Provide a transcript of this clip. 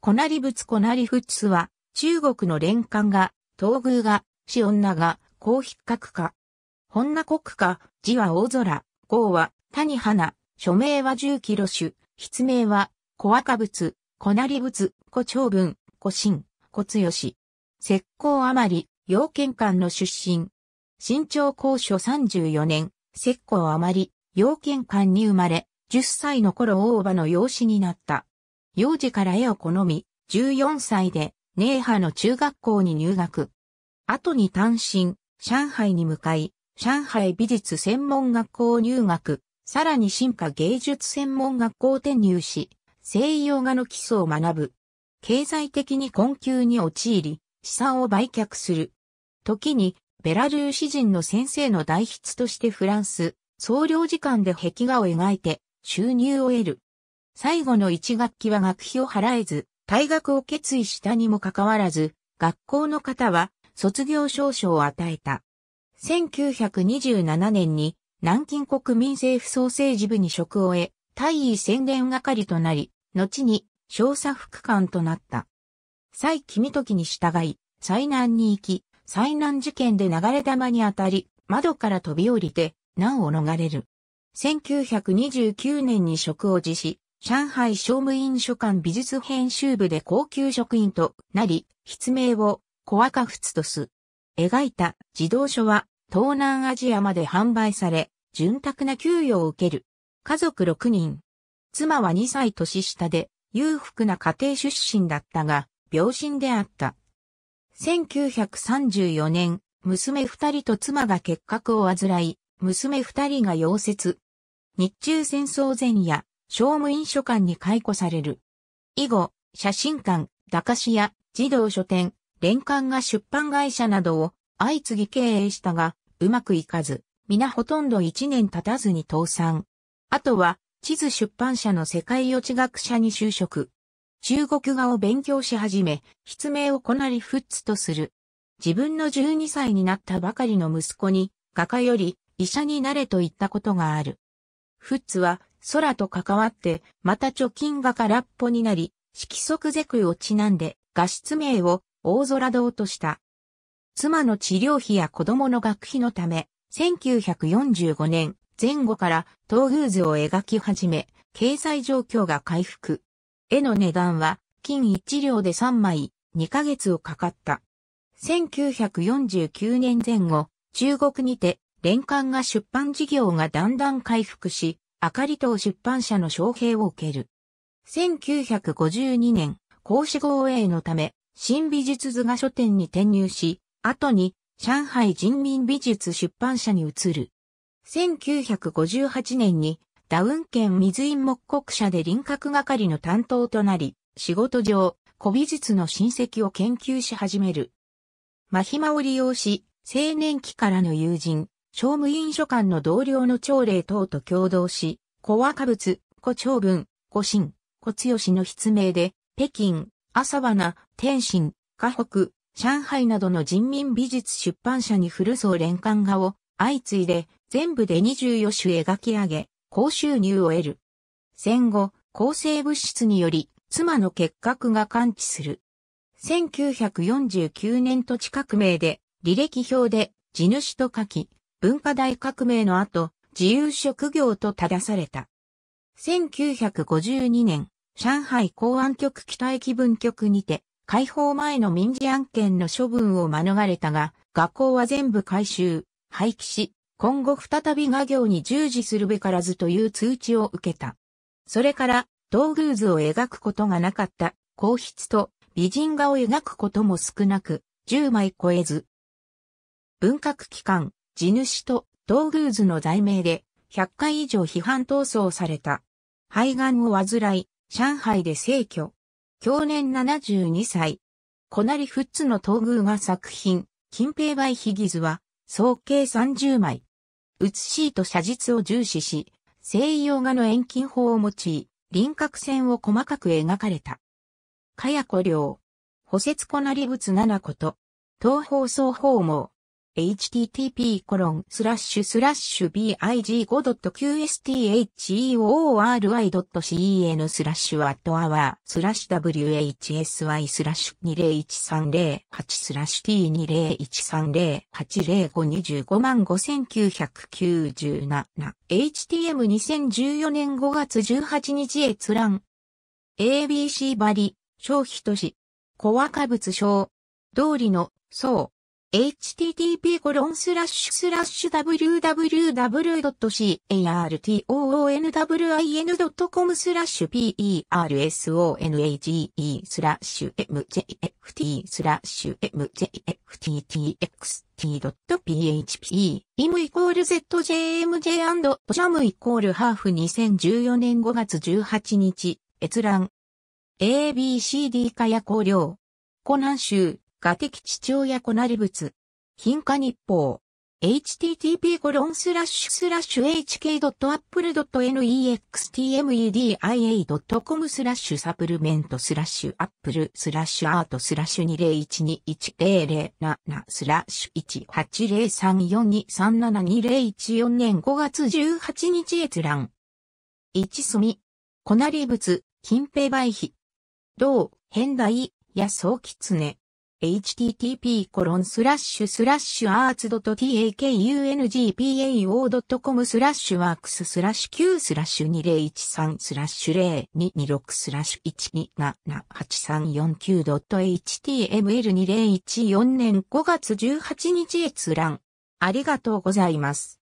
コなり仏コなり仏は、中国の連冠が、東宮が、死女ンナが、高筆格化。本名国家、字は大空、号は、谷花、署名は十キロ種、筆名は、小赤仏、小なり仏、小長文、小新、小強し。石膏あまり、要件館の出身。新朝高所34年、石膏あまり、要件館に生まれ、10歳の頃大場の養子になった。幼児から絵を好み、14歳で、ネーハの中学校に入学。後に単身、上海に向かい、上海美術専門学校入学、さらに進化芸術専門学校転入し、西洋画の基礎を学ぶ。経済的に困窮に陥り、資産を売却する。時に、ベラルーシ人の先生の代筆としてフランス、総領事館で壁画を描いて、収入を得る。最後の1学期は学費を払えず、退学を決意したにもかかわらず、学校の方は卒業証書を与えた。1927年に南京国民政府創生事部に職を得、大尉宣伝係となり、後に少佐副官となった。蔡君時に従い、災難に行き、災難事件で流れ玉に当たり、窓から飛び降りて、難を逃れる。1929年に職を辞し、上海商務院書館美術編集部で高級職員となり、筆名を小赤仏とす。描いた児童書は東南アジアまで販売され、潤沢な給与を受ける。家族6人。妻は2歳年下で裕福な家庭出身だったが、病身であった。1934年、娘2人と妻が結核を患い、娘2人が溶接。日中戦争前夜、商務印書館に解雇される。以後、写真館、駄菓子屋、児童書店、連館が出版会社などを相次ぎ経営したが、うまくいかず、皆ほとんど一年経たずに倒産。あとは、地図出版社の世界予知学者に就職。中国画を勉強し始め、筆名をこなりフッツとする。自分の12歳になったばかりの息子に、画家より医者になれと言ったことがある。フッツは空と関わって、また貯金が空っぽになり、色即是空をちなんで、画質名を大空堂とした。妻の治療費や子供の学費のため、1945年前後から東宮図を描き始め、経済状況が回復。絵の値段は金1両で3枚、2ヶ月をかかった。1949年前後、中国にて、連環が出版事業がだんだん回復し、明利党出版社の招聘を受ける。1952年、孔子豪英のため、新美術図画書店に転入し、後に上海人民美術出版社に移る。1958年にダウン県水院木国社で輪郭係の担当となり、仕事上、古美術の親戚を研究し始める。マヒマを利用し、青年期からの友人、商務院書館の同僚の朝礼等と共同し、古和歌物、古長文、古新、古強の筆名で、北京、朝花、天津、河北、上海などの人民美術出版社に古荘連環画を相次いで全部で24種描き上げ、高収入を得る。戦後、抗生物質により妻の結核が完治する。1949年土地革命で履歴表で地主と書き、文化大革命の後、自由職業と正された。1952年、上海公安局北駅分局にて、解放前の民事案件の処分を免れたが、学校は全部回収、廃棄し、今後再び画業に従事するべからずという通知を受けた。それから、道具図を描くことがなかった、皇筆と美人画を描くことも少なく、10枚超えず。文革期間、地主と道具図の罪名で100回以上批判闘争された。肺がんを患い、上海で逝去。享年72歳。こなりフッツの東宮が作品、金平梅秘ギズは、総計30枚。写しと写実を重視し、西洋画の遠近法を用い、輪郭線を細かく描かれた。かやこりょう。補説こなり仏七こと、東方双方網。http://big5.qstheori.cen スラッシュアットアワースラッシュ whsy スラッシュ2 0 1 3 0 8スラッシュ T2013080525597 9 HTM2014 年5月18日閲覧 ABC バリ消費都市コア化物症通りの層 http www.cartoonwin.com スラッシュ personage スラッシュ mjft スラッシュ mjfttxt.php im イコール zjmj& ジャムイコールハーフ2014年5月18日閲覧 ABCD 化や考量湖南州画的父親子なり物。貧化日報。http コロンスラッシュスラッシュ hk.apple.nextmedia.com スラッシュサプルメントスラッシュアップルスラッシュアートスラッシュ2012107スラッシュ180342372014年5月18日閲覧。一隅。小なり物、近平売費。同、変大、やそうきつね。http コロンスラッシュスラッシュアーツドット takungpao.com スラッシュワークススラッシュ q スラッシュ2013スラッシュ0226スラッシュ 1278349.html2014 年5月18日閲覧。ありがとうございます。